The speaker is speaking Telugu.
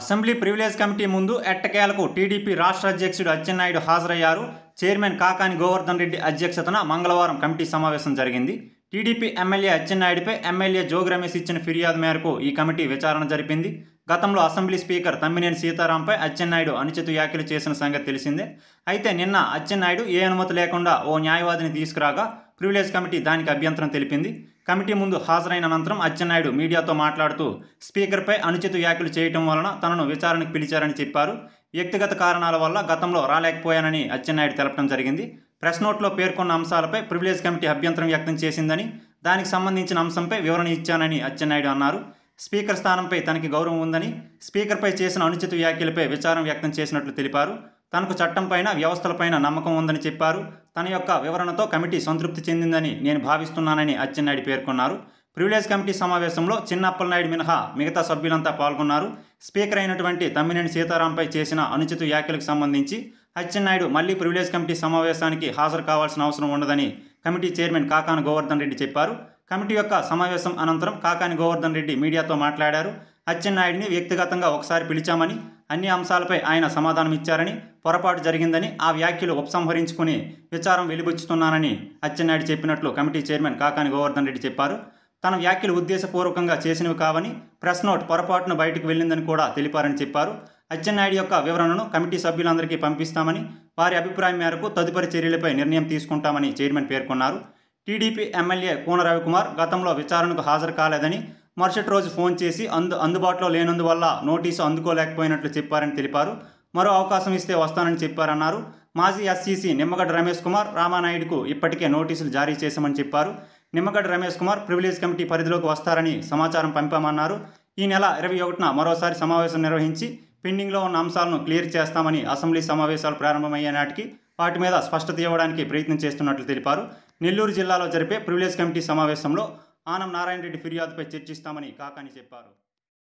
అసెంబ్లీ ప్రివిలేజ్ కమిటీ ముందు ఎట్టకేలకు టీడీపీ రాష్ట్ర అధ్యక్షుడు అచ్చెన్నాయుడు హాజరయ్యారు చైర్మన్ కాకాని గోవర్ధన్ రెడ్డి అధ్యక్షతన మంగళవారం కమిటీ సమావేశం జరిగింది టీడీపీ ఎమ్మెల్యే అచ్చెన్నాయుడిపై ఎమ్మెల్యే జోగి రమేష్ ఇచ్చిన ఫిర్యాదు మేరకు ఈ కమిటీ విచారణ జరిపింది గతంలో అసెంబ్లీ స్పీకర్ తమ్మినేని సీతారాంపై అచ్చెన్నాయుడు అనుచిత వ్యాఖ్యలు చేసిన సంగతి తెలిసిందే అయితే నిన్న అచ్చెన్నాయుడు ఏ అనుమతి లేకుండా ఓ న్యాయవాదిని తీసుకురాగా ప్రివిలేజ్ కమిటీ దానికి అభ్యంతరం తెలిపింది కమిటీ ముందు హాజరైన అనంతరం అచ్చెన్నాయుడు మీడియాతో మాట్లాడుతూ స్పీకర్పై అనుచిత వ్యాఖ్యలు చేయటం వలన తనను విచారణకు పిలిచారని చెప్పారు వ్యక్తిగత కారణాల వల్ల గతంలో రాలేకపోయానని అచ్చెన్నాయుడు తెలపడం జరిగింది ప్రెస్ నోట్లో పేర్కొన్న అంశాలపై ప్రివిలేజ్ కమిటీ అభ్యంతరం వ్యక్తం చేసిందని దానికి సంబంధించిన అంశంపై వివరణ ఇచ్చానని అచ్చెన్నాయుడు అన్నారు స్పీకర్ స్థానంపై తనకి గౌరవం ఉందని స్పీకర్పై చేసిన అనుచిత వ్యాఖ్యలపై విచారం వ్యక్తం చేసినట్లు తెలిపారు తనకు చట్టంపైన వ్యవస్థలపైన నమ్మకం ఉందని చెప్పారు తన యొక్క వివరణతో కమిటీ సంతృప్తి చెందిందని నేను భావిస్తున్నానని అచ్చెన్నాయుడు పేర్కొన్నారు ప్రివిలేజ్ కమిటీ సమావేశంలో చిన్నప్పలనాయుడు మినహా మిగతా సభ్యులంతా పాల్గొన్నారు స్పీకర్ అయినటువంటి తమ్మినేని సీతారాంపై చేసిన అనుచిత వ్యాఖ్యలకు సంబంధించి అచ్చెన్నాయుడు మళ్లీ ప్రివిలేజ్ కమిటీ సమావేశానికి హాజరు కావాల్సిన అవసరం ఉండదని కమిటీ చైర్మన్ కాకాని గోవర్ధన్ రెడ్డి చెప్పారు కమిటీ యొక్క సమావేశం అనంతరం కాకాని గోవర్ధన్ రెడ్డి మీడియాతో మాట్లాడారు అచ్చెన్నాయుడిని వ్యక్తిగతంగా ఒకసారి పిలిచామని అన్ని అంశాలపై ఆయన సమాధానం ఇచ్చారని పొరపాటు జరిగిందని ఆ వ్యాఖ్యలు ఉపసంహరించుకుని విచారం వెలిబుచ్చుతున్నానని అచ్చెన్నాయుడు చెప్పినట్లు కమిటీ చైర్మన్ కాకాని గోవర్ధన్ రెడ్డి చెప్పారు తన వ్యాఖ్యలు ఉద్దేశపూర్వకంగా చేసినవి కావని ప్రెస్ నోట్ పొరపాటున బయటకు వెళ్ళిందని కూడా తెలిపారని చెప్పారు అచ్చెన్నాయుడు యొక్క వివరణను కమిటీ సభ్యులందరికీ పంపిస్తామని వారి అభిప్రాయం మేరకు తదుపరి చర్యలపై నిర్ణయం తీసుకుంటామని చైర్మన్ పేర్కొన్నారు టీడీపీ ఎమ్మెల్యే కూన రవికుమార్ గతంలో విచారణకు హాజరు కాలేదని మరుసటి రోజు ఫోన్ చేసి అందు అందుబాటులో లేనందువల్ల నోటీసు అందుకోలేకపోయినట్లు చెప్పారని తెలిపారు మరో అవకాశం ఇస్తే వస్తానని చెప్పారన్నారు మాజీ ఎస్సీసీ నిమ్మగడ్డ రమేష్ కుమార్ రామానాయుడుకు ఇప్పటికే నోటీసులు జారీ చేశామని చెప్పారు నిమ్మగడ్డ రమేష్ కుమార్ ప్రివిలేజ్ కమిటీ పరిధిలోకి వస్తారని సమాచారం పంపామన్నారు ఈ నెల ఇరవై ఒకటిన మరోసారి సమావేశం నిర్వహించి పెండింగ్లో ఉన్న అంశాలను క్లియర్ చేస్తామని అసెంబ్లీ సమావేశాలు ప్రారంభమయ్యే నాటికి వాటి మీద స్పష్టత ఇవ్వడానికి ప్రయత్నం చేస్తున్నట్లు తెలిపారు నెల్లూరు జిల్లాలో జరిపే ప్రివిలేజ్ కమిటీ సమావేశంలో ఆనం నారాయణ రెడ్డి ఫిర్యాదుపై చర్చిస్తామని కాకాని చెప్పారు